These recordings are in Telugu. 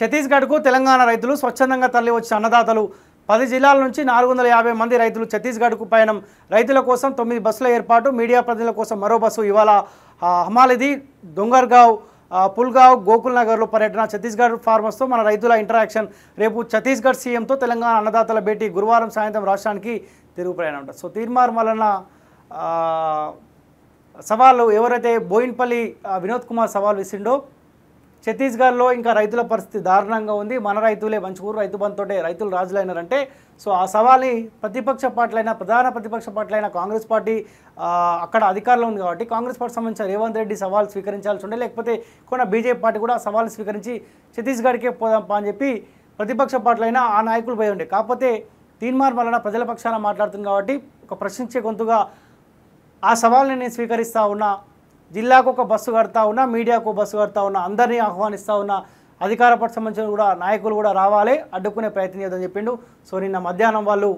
ఛత్తీస్గఢ్కు తెలంగాణ రైతులు స్వచ్ఛందంగా తరలి వచ్చిన అన్నదాతలు పది జిల్లాల నుంచి నాలుగు వందల యాభై మంది రైతులు ఛత్తీస్గఢ్కు పయనం రైతుల కోసం తొమ్మిది బస్సుల ఏర్పాటు మీడియా ప్రతినిధుల కోసం మరో బస్సు ఇవాళ హమాలిది దొంగర్గావ్ పుల్గావ్ గోకుల్ నగర్లో పర్యటన ఛత్తీస్గఢ్ ఫార్మర్స్తో మన రైతుల ఇంటరాక్షన్ రేపు ఛత్తీస్గఢ్ సీఎంతో తెలంగాణ అన్నదాతల భేటీ గురువారం సాయంత్రం రాష్ట్రానికి తిరుగు ప్రయాణం ఉంటుంది సో తీర్మార్ వలన సవాళ్ళు ఎవరైతే బోయిన్పల్లి వినోద్ కుమార్ సవాల్ వేసిండో ఛత్తీస్గఢ్లో ఇంకా రైతుల పరిస్థితి దారుణంగా ఉంది మన రైతులే మంచి ఊరు రైతు బంధుతోటే రైతులు రాజులైనారంటే సో ఆ సవాల్ని ప్రతిపక్ష పార్టీలైన ప్రధాన ప్రతిపక్ష పార్టీలైన కాంగ్రెస్ పార్టీ అక్కడ అధికారంలో ఉంది కాబట్టి కాంగ్రెస్ పార్టీ సంబంధించిన రేవంత్ రెడ్డి సవాల్ స్వీకరించాల్సి ఉండే లేకపోతే కొన్ని బీజేపీ పార్టీ కూడా సవాల్ని స్వీకరించి ఛత్తీస్గఢ్కే పోదాంపా అని చెప్పి ప్రతిపక్ష పార్టీలైనా ఆ నాయకులు పోయి ఉండే కాకపోతే తీన్మార్ వలన ప్రజల పక్షాన మాట్లాడుతుంది కాబట్టి ఒక ప్రశ్నించే గొంతుగా ఆ సవాల్ని నేను స్వీకరిస్తా ఉన్నా జిల్లాకు ఒక బస్సు కడతా ఉన్నా మీడియాకు బస్సు కడతా ఉన్నా అందరినీ ఆహ్వానిస్తూ ఉన్నా అధికార పట్ల సంబంధించిన కూడా నాయకులు కూడా రావాలి అడ్డుకునే ప్రయత్నం చేద్దని చెప్పిండు సో నిన్న మధ్యాహ్నం వాళ్ళు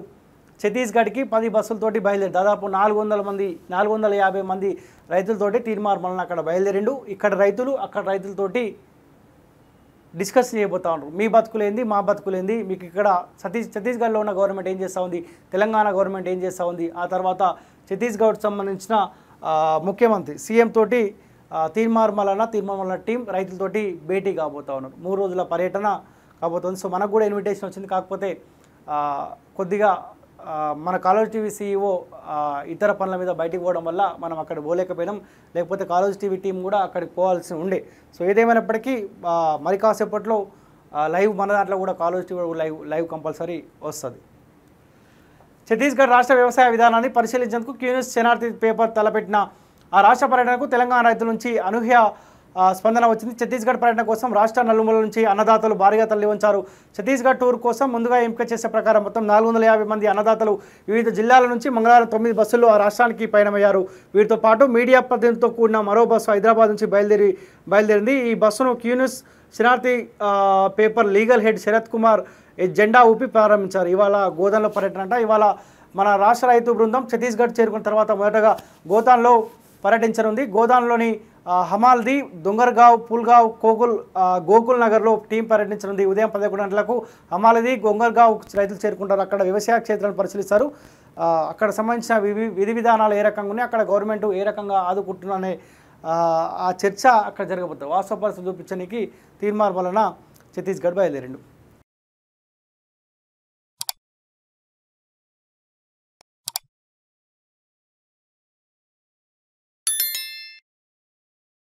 ఛత్తీస్గఢ్కి పది బస్సులతోటి బయలుదేరి దాదాపు నాలుగు వందల మంది నాలుగు వందల యాభై మంది రైతులతోటి తీర్మార్ మళ్ళీ అక్కడ బయలుదేరిండు ఇక్కడ రైతులు అక్కడ రైతులతోటి డిస్కస్ చేయబోతా ఉన్నారు మీ బతుకులేంది మా బతుకులేంది మీకు ఇక్కడ ఛత్తీస్ ఛత్తీస్గఢ్లో ఉన్న గవర్నమెంట్ ఏం చేస్తూ ఉంది తెలంగాణ గవర్నమెంట్ ఏం చేస్తూ ఉంది ఆ తర్వాత ఛత్తీస్గఢ్ సంబంధించిన ముఖ్యమంత్రి సీఎం తోటి తీర్మార్ మలన తీర్మార్ టీం రైతులతోటి భేటీ కాబోతూ ఉన్నారు మూడు రోజుల పర్యటన కాబోతుంది సో మనకు కూడా ఇన్విటేషన్ వచ్చింది కాకపోతే కొద్దిగా మన కాలేజ్ టీవీ సీఈఓ ఇతర పనుల మీద బయటికి పోవడం వల్ల మనం అక్కడ పోలేకపోయినాం లేకపోతే కాలేజ్ టీవీ టీం కూడా అక్కడికి పోవాల్సి ఉండే సో ఏదేమైనప్పటికీ మరి కాసేపట్లో లైవ్ మన దాంట్లో కూడా college TV live live compulsory వస్తుంది ఛత్తీస్గఢ్ రాష్ట్ర వ్యవసాయ విధానాన్ని పరిశీలించేందుకు క్యూనిస్ చెనార్తి పేపర్ తలపెట్టిన ఆ రాష్ట్ర పర్యటనకు తెలంగాణ రైతుల నుంచి అనూహ్య స్పందన వచ్చింది ఛత్తీస్గఢ్ పర్యటన కోసం రాష్ట్ర నలుమూల నుంచి అన్నదాతలు భారీగా తల్లి ఉంచారు ఛత్తీస్గఢ్ టూర్ కోసం ముందుగా ఎంపిక చేసే ప్రకారం మొత్తం నాలుగు మంది అన్నదాతలు వివిధ జిల్లాల నుంచి మంగళవారం తొమ్మిది బస్సుల్లో ఆ రాష్ట్రానికి పయనమయ్యారు వీరితో పాటు మీడియా ప్రతినిధితో కూడిన మరో బస్సు హైదరాబాద్ నుంచి బయలుదేరి బయలుదేరింది ఈ బస్సును క్యూనిస్ శరణార్థి paper legal head Sharath Kumar జెండా ఊపి ప్రారంభించారు ఇవాళ గోదాన్లో పర్యటన అంట ఇవాళ మన రాష్ట్ర రైతు బృందం ఛత్తీస్గఢ్ చేరుకున్న తర్వాత మొదటగా గోతాన్లో పర్యటించనుంది గోదాన్లోని హమాల్ది దొంగర్గావ్ పుల్గావ్ కోగుల్ గోకుల్ నగర్లో టీం పర్యటించనుంది ఉదయం పదకొండు గంటలకు హమాల్ది గొంగర్గావ్ రైతులు చేరుకుంటారు అక్కడ వ్యవసాయ క్షేత్రాలు పరిశీలిస్తారు అక్కడ సంబంధించిన విధి విధి విధానాలు ఏ రకంగా ఉన్నాయి అక్కడ గవర్నమెంట్ ఏ రకంగా ఆదుకుంటున్నానే ఆ చర్చ అక్కడ జరగబోతుంది వాస్తవ పరిస్థితి చూపించడానికి తీర్మానం వలన ఛత్తీస్గఢ్ బయలుదేరిండు